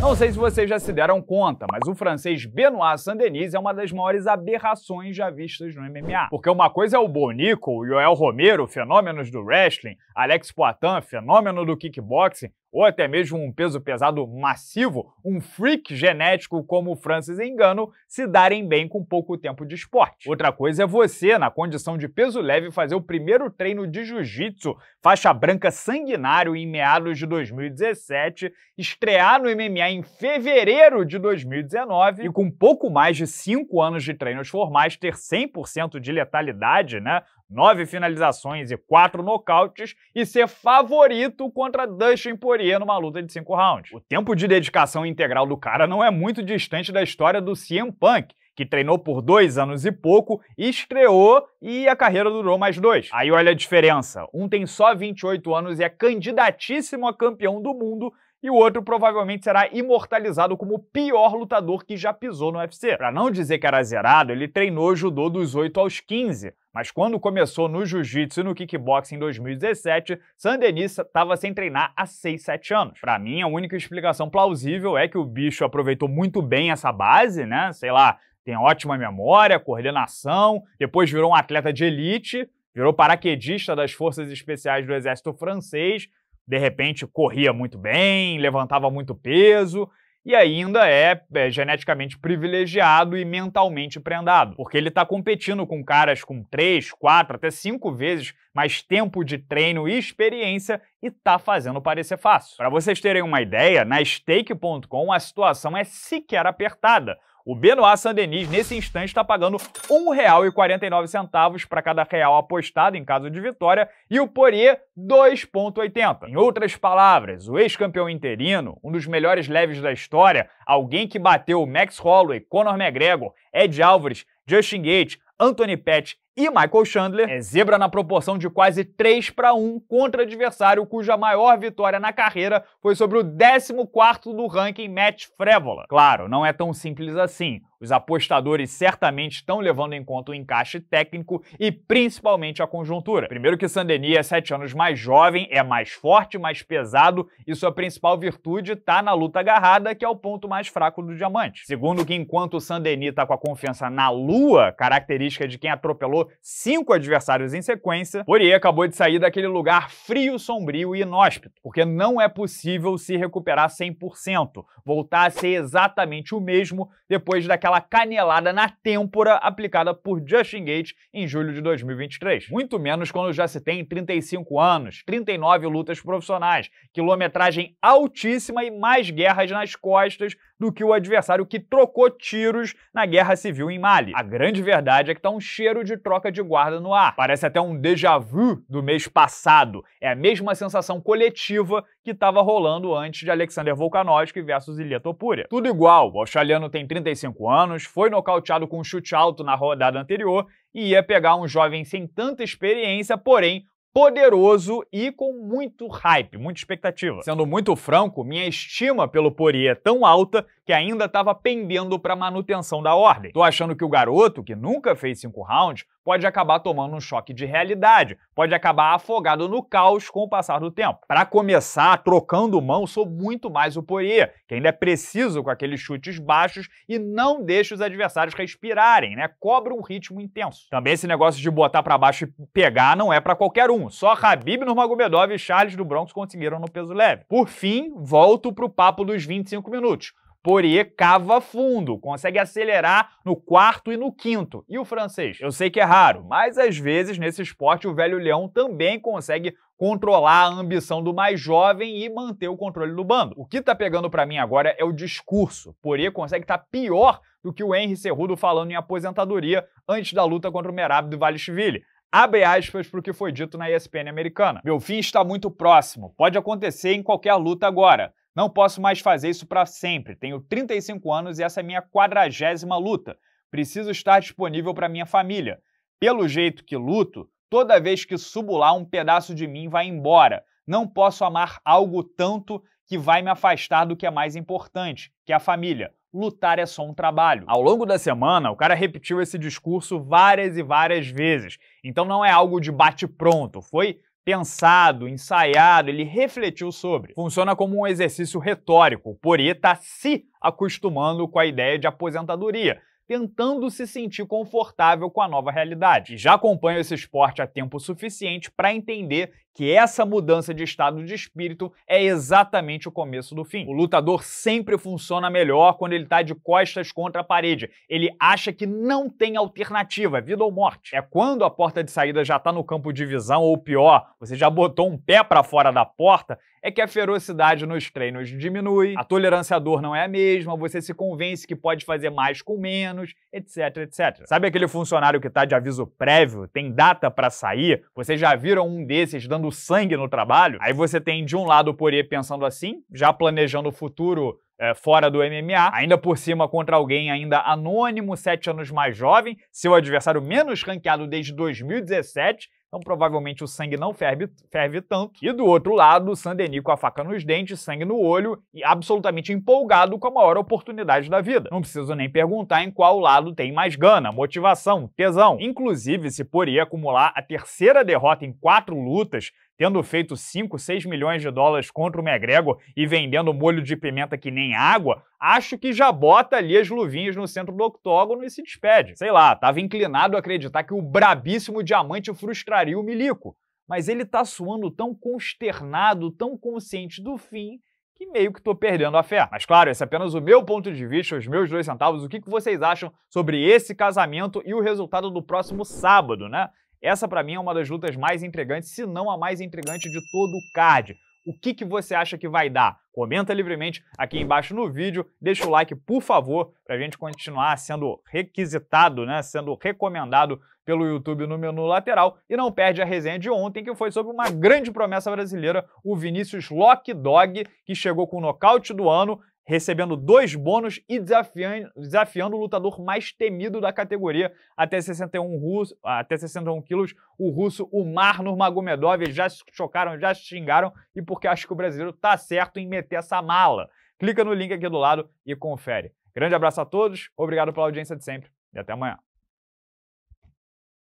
Não sei se vocês já se deram conta, mas o francês Benoit Saint-Denis é uma das maiores aberrações já vistas no MMA. Porque uma coisa é o Bonico, o Joel Romero, fenômenos do wrestling, Alex Poitin, fenômeno do kickboxing, ou até mesmo um peso pesado massivo, um freak genético como o Francis Engano, se darem bem com pouco tempo de esporte. Outra coisa é você, na condição de peso leve, fazer o primeiro treino de jiu-jitsu, faixa branca sanguinário, em meados de 2017, estrear no MMA em fevereiro de 2019 e com pouco mais de 5 anos de treinos formais ter 100% de letalidade, né? nove finalizações e quatro nocautes e ser favorito contra Dustin Poirier numa luta de cinco rounds. O tempo de dedicação integral do cara não é muito distante da história do CM Punk, que treinou por dois anos e pouco, estreou e a carreira durou mais dois. Aí olha a diferença: um tem só 28 anos e é candidatíssimo a campeão do mundo, e o outro provavelmente será imortalizado como o pior lutador que já pisou no UFC. Para não dizer que era zerado, ele treinou judô dos 8 aos 15, mas quando começou no jiu-jitsu e no kickboxing em 2017, Sandenis estava sem treinar há 6, 7 anos. Para mim, a única explicação plausível é que o bicho aproveitou muito bem essa base, né? Sei lá, tem ótima memória, coordenação, depois virou um atleta de elite, virou paraquedista das forças especiais do exército francês, de repente corria muito bem, levantava muito peso e ainda é, é, geneticamente privilegiado e mentalmente prendado, porque ele está competindo com caras com três, quatro até cinco vezes mais tempo de treino e experiência e está fazendo parecer fácil. Para vocês terem uma ideia, na stake.com a situação é sequer apertada. O Benoit Saint-Denis, nesse instante, está pagando R$ 1,49 para cada real apostado em caso de vitória e o Poirier 2,80. Em outras palavras, o ex-campeão interino, um dos melhores leves da história, alguém que bateu Max Holloway, Conor McGregor, Ed Álvares, Justin Gates, Anthony Pett e Michael Chandler é zebra na proporção de quase 3 para 1 contra adversário cuja maior vitória na carreira foi sobre o 14 do ranking Matt Frévola. Claro, não é tão simples assim. Os apostadores certamente estão levando em conta o encaixe técnico e principalmente a conjuntura. Primeiro que Sandeni é sete anos mais jovem, é mais forte, mais pesado e sua principal virtude está na luta agarrada, que é o ponto mais fraco do diamante. Segundo que enquanto o Sandeni está com a confiança na lua, característica de quem atropelou cinco adversários em sequência, Poirier acabou de sair daquele lugar frio, sombrio e inóspito, porque não é possível se recuperar 100%, voltar a ser exatamente o mesmo depois daquela aquela canelada na têmpora aplicada por Justin Gates em julho de 2023. Muito menos quando já se tem 35 anos, 39 lutas profissionais, quilometragem altíssima e mais guerras nas costas do que o adversário que trocou tiros na guerra civil em Mali. A grande verdade é que tá um cheiro de troca de guarda no ar. Parece até um déjà vu do mês passado. É a mesma sensação coletiva que estava rolando antes de Alexander Volkanovski versus Ilia Topuria. Tudo igual, o australiano tem 35 anos, anos, foi nocauteado com um chute alto na rodada anterior e ia pegar um jovem sem tanta experiência, porém poderoso e com muito hype, muita expectativa. Sendo muito franco, minha estima pelo Poirier é tão alta que ainda estava pendendo para manutenção da ordem. Tô achando que o garoto, que nunca fez cinco rounds, pode acabar tomando um choque de realidade, pode acabar afogado no caos com o passar do tempo. Para começar, trocando mão, sou muito mais o Poirier, que ainda é preciso com aqueles chutes baixos e não deixa os adversários respirarem, né? Cobra um ritmo intenso. Também esse negócio de botar para baixo e pegar não é para qualquer um. 1. Só Habib Nurmagomedov e Charles do Bronx conseguiram no peso leve. Por fim, volto pro papo dos 25 minutos. Poirier cava fundo, consegue acelerar no quarto e no quinto. E o francês? Eu sei que é raro, mas às vezes nesse esporte o velho leão também consegue controlar a ambição do mais jovem e manter o controle do bando. O que tá pegando para mim agora é o discurso. Poirier consegue estar tá pior do que o Henry Cerrudo falando em aposentadoria antes da luta contra o Merab do Valishvili abre aspas para o que foi dito na ESPN americana. Meu fim está muito próximo, pode acontecer em qualquer luta agora. Não posso mais fazer isso para sempre. Tenho 35 anos e essa é minha quadragésima luta. Preciso estar disponível para minha família. Pelo jeito que luto, toda vez que subo lá, um pedaço de mim vai embora. Não posso amar algo tanto que vai me afastar do que é mais importante, que é a família lutar é só um trabalho. Ao longo da semana, o cara repetiu esse discurso várias e várias vezes. Então não é algo de bate-pronto, foi pensado, ensaiado, ele refletiu sobre. Funciona como um exercício retórico. Por está se acostumando com a ideia de aposentadoria, tentando se sentir confortável com a nova realidade. E já acompanho esse esporte há tempo suficiente para entender que essa mudança de estado de espírito é exatamente o começo do fim. O lutador sempre funciona melhor quando ele está de costas contra a parede. Ele acha que não tem alternativa, é vida ou morte. É quando a porta de saída já está no campo de visão ou pior, você já botou um pé para fora da porta, é que a ferocidade nos treinos diminui, a tolerância à dor não é a mesma, você se convence que pode fazer mais com menos, etc, etc. Sabe aquele funcionário que está de aviso prévio, tem data para sair? Vocês já viram um desses dando fervendo sangue no trabalho, aí você tem de um lado o Poirier pensando assim, já planejando o futuro é, fora do MMA, ainda por cima contra alguém ainda anônimo, 7 anos mais jovem, seu adversário menos ranqueado desde 2017, então, provavelmente, o sangue não ferve, ferve tanto. E do outro lado, Sandeni com a faca nos dentes, sangue no olho e absolutamente empolgado com a maior oportunidade da vida. Não preciso nem perguntar em qual lado tem mais gana, motivação, tesão. Inclusive, se por acumular a terceira derrota em quatro lutas, tendo feito 5, 6 milhões de dólares contra o McGregor e vendendo molho de pimenta que nem água, acho que já bota ali as luvinhas no centro do octógono e se despede. Sei lá, tava inclinado a acreditar que o brabíssimo diamante frustraria o Milico. Mas ele tá suando tão consternado, tão consciente do fim, que meio que tô perdendo a fé. Mas claro, esse é apenas o meu ponto de vista, os meus dois centavos. O que, que vocês acham sobre esse casamento e o resultado do próximo sábado, né? Essa para mim é uma das lutas mais intrigantes, se não a mais intrigante de todo o card. O que, que você acha que vai dar? Comenta livremente aqui embaixo no vídeo, deixa o like, por favor, para a gente continuar sendo requisitado, né? sendo recomendado pelo YouTube no menu lateral. E não perde a resenha de ontem, que foi sobre uma grande promessa brasileira, o Vinícius Lockdog, que chegou com o nocaute do ano recebendo dois bônus e desafiando, desafiando o lutador mais temido da categoria até 61 russo, até 61 quilos, o russo Umar Nurmagomedov. Eles já se chocaram, já se xingaram e porque acho que o brasileiro tá certo em meter essa mala. Clica no link aqui do lado e confere. Grande abraço a todos, obrigado pela audiência de sempre e até amanhã.